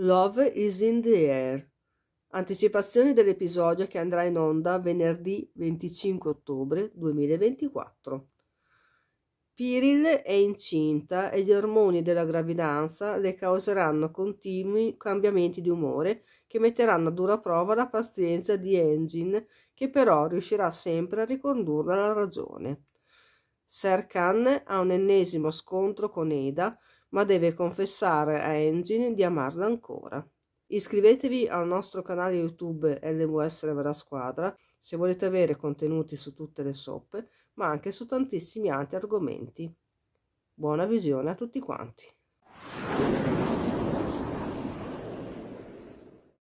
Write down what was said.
Love is in the air. Anticipazione dell'episodio che andrà in onda venerdì 25 ottobre 2024. Piril è incinta e gli ormoni della gravidanza le causeranno continui cambiamenti di umore che metteranno a dura prova la pazienza di Engine, che però riuscirà sempre a ricondurla alla ragione. Serkan ha un ennesimo scontro con Eda ma deve confessare a Engine di amarla ancora. Iscrivetevi al nostro canale YouTube LVS Vera Squadra se volete avere contenuti su tutte le soppe, ma anche su tantissimi altri argomenti. Buona visione a tutti quanti!